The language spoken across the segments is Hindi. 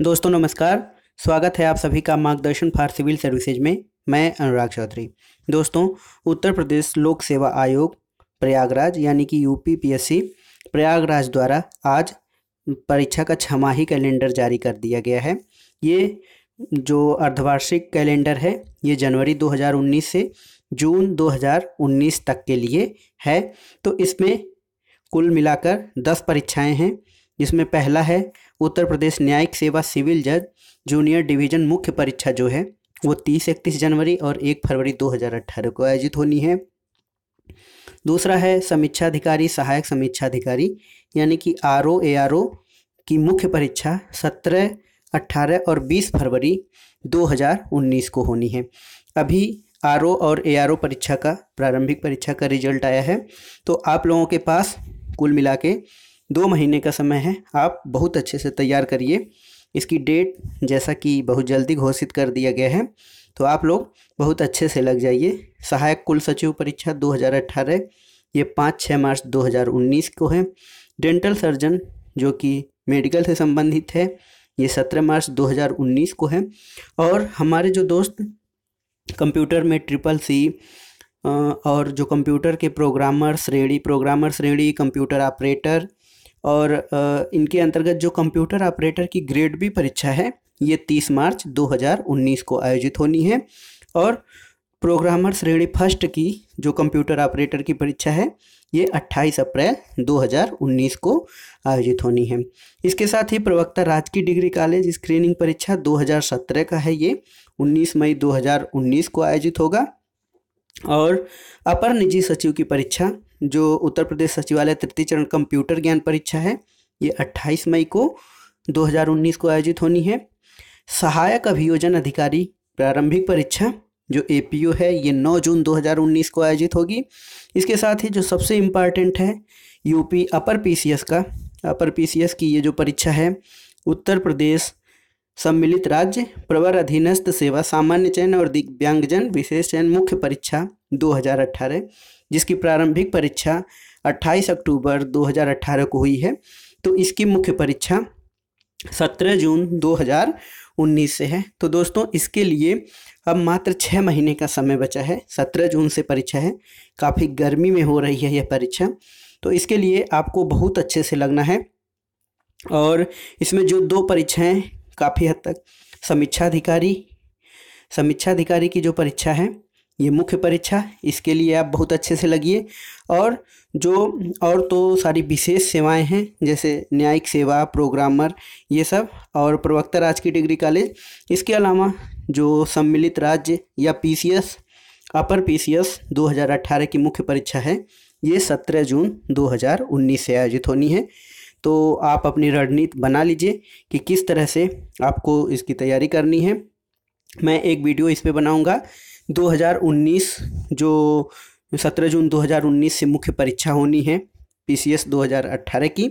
दोस्तों नमस्कार स्वागत है आप सभी का मार्गदर्शन फॉर सिविल सर्विसेज में मैं अनुराग चौधरी दोस्तों उत्तर प्रदेश लोक सेवा आयोग प्रयागराज यानी कि यूपीपीएससी प्रयागराज द्वारा आज परीक्षा का छमाही कैलेंडर जारी कर दिया गया है ये जो अर्धवार्षिक कैलेंडर है ये जनवरी 2019 से जून 2019 तक के लिए है तो इसमें कुल मिलाकर 10 परीक्षाएं हैं जिसमें पहला है उत्तर प्रदेश न्यायिक सेवा सिविल जज जूनियर डिवीजन मुख्य परीक्षा जो है वो तीस इकतीस जनवरी और एक फरवरी दो हजार अट्ठारह को आयोजित होनी है दूसरा है समीक्षा अधिकारी सहायक समीक्षा अधिकारी यानी कि R O A R O की मुख्य परीक्षा सत्रह अट्ठारह और बीस फरवरी दो हजार उन्नीस को होनी है अभी आर और ए परीक्षा का प्रारंभिक परीक्षा का रिजल्ट आया है तो आप लोगों के पास कुल मिला के दो महीने का समय है आप बहुत अच्छे से तैयार करिए इसकी डेट जैसा कि बहुत जल्दी घोषित कर दिया गया है तो आप लोग बहुत अच्छे से लग जाइए सहायक कुल सचिव परीक्षा 2018 ये पाँच छः मार्च 2019 को है डेंटल सर्जन जो कि मेडिकल से संबंधित है ये सत्रह मार्च 2019 को है और हमारे जो दोस्त कंप्यूटर में ट्रिपल सी और जो कंप्यूटर के प्रोग्रामर श्रेणी प्रोग्रामर श्रेणी कंप्यूटर ऑपरेटर और इनके अंतर्गत जो कंप्यूटर ऑपरेटर की ग्रेड बी परीक्षा है ये 30 मार्च 2019 को आयोजित होनी है और प्रोग्रामर श्रेणी फर्स्ट की जो कंप्यूटर ऑपरेटर की परीक्षा है ये 28 अप्रैल 2019 को आयोजित होनी है इसके साथ ही प्रवक्ता राजकीय डिग्री कॉलेज स्क्रीनिंग परीक्षा 2017 का है ये 19 मई 2019 को आयोजित होगा और अपर निजी सचिव की परीक्षा जो उत्तर प्रदेश सचिवालय तृतीय चरण कंप्यूटर ज्ञान परीक्षा है ये 28 मई को 2019 को आयोजित होनी है सहायक अभियोजन अधिकारी प्रारंभिक परीक्षा जो ए है ये 9 जून 2019 को आयोजित होगी इसके साथ ही जो सबसे इम्पॉर्टेंट है यूपी अपर पीसीएस का अपर पीसीएस की ये जो परीक्षा है उत्तर प्रदेश सम्मिलित राज्य प्रवर अधीनस्थ सेवा सामान्य चयन और दिव्यांगजन विशेष चयन मुख्य परीक्षा 2018 जिसकी प्रारंभिक परीक्षा 28 अक्टूबर 2018 को हुई है तो इसकी मुख्य परीक्षा 17 जून 2019 से है तो दोस्तों इसके लिए अब मात्र छः महीने का समय बचा है 17 जून से परीक्षा है काफ़ी गर्मी में हो रही है यह परीक्षा तो इसके लिए आपको बहुत अच्छे से लगना है और इसमें जो दो परीक्षाएं काफ़ी हद तक समीक्षाधिकारी समीक्षाधिकारी की जो परीक्षा है ये मुख्य परीक्षा इसके लिए आप बहुत अच्छे से लगिए और जो और तो सारी विशेष सेवाएं हैं जैसे न्यायिक सेवा प्रोग्रामर ये सब और प्रवक्ता राजकीय डिग्री कॉलेज इसके अलावा जो सम्मिलित राज्य या पीसीएस अपर पीसीएस 2018 की मुख्य परीक्षा है ये 17 जून 2019 से आयोजित होनी है तो आप अपनी रणनीति बना लीजिए कि किस तरह से आपको इसकी तैयारी करनी है मैं एक वीडियो इस पर बनाऊँगा 2019 जो 17 जून 2019 से मुख्य परीक्षा होनी है पी 2018 की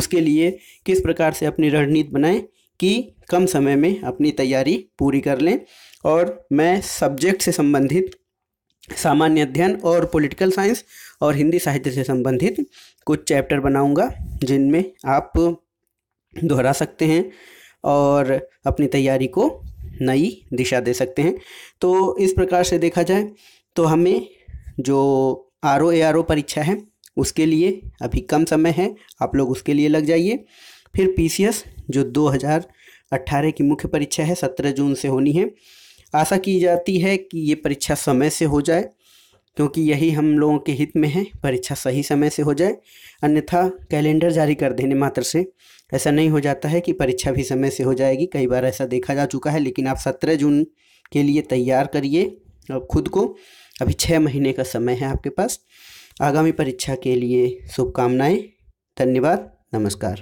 उसके लिए किस प्रकार से अपनी रणनीति बनाएं कि कम समय में अपनी तैयारी पूरी कर लें और मैं सब्जेक्ट से संबंधित सामान्य अध्ययन और पॉलिटिकल साइंस और हिंदी साहित्य से संबंधित कुछ चैप्टर बनाऊंगा जिनमें आप दोहरा सकते हैं और अपनी तैयारी को नई दिशा दे सकते हैं तो इस प्रकार से देखा जाए तो हमें जो R O A R O परीक्षा है उसके लिए अभी कम समय है आप लोग उसके लिए लग जाइए फिर पी सी एस जो दो हज़ार अट्ठारह की मुख्य परीक्षा है सत्रह जून से होनी है आशा की जाती है कि ये परीक्षा समय से हो जाए क्योंकि यही हम लोगों के हित में है परीक्षा सही समय से हो जाए अन्यथा कैलेंडर जारी कर देने मात्र से ऐसा नहीं हो जाता है कि परीक्षा भी समय से हो जाएगी कई बार ऐसा देखा जा चुका है लेकिन आप सत्रह जून के लिए तैयार करिए और खुद को अभी छः महीने का समय है आपके पास आगामी परीक्षा के लिए शुभकामनाएं धन्यवाद नमस्कार